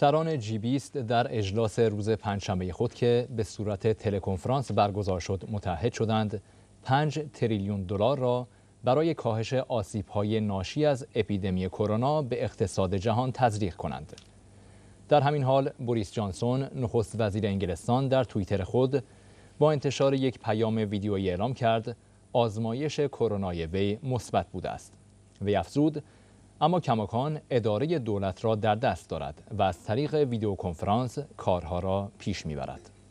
سران جی 20 در اجلاس روز پنجشنبه خود که به صورت تلکنفرانس برگزار شد متحد شدند 5 تریلیون دلار را برای کاهش آسیب‌های ناشی از اپیدمی کرونا به اقتصاد جهان تزریق کنند. در همین حال بوریس جانسون نخست وزیر انگلستان در توییتر خود با انتشار یک پیام ویدیویی اعلام کرد آزمایش کرونای وی مثبت بوده است. وی افزود اما کماکان اداره دولت را در دست دارد و از طریق ویدیو کنفرانس کارها را پیش میبرد.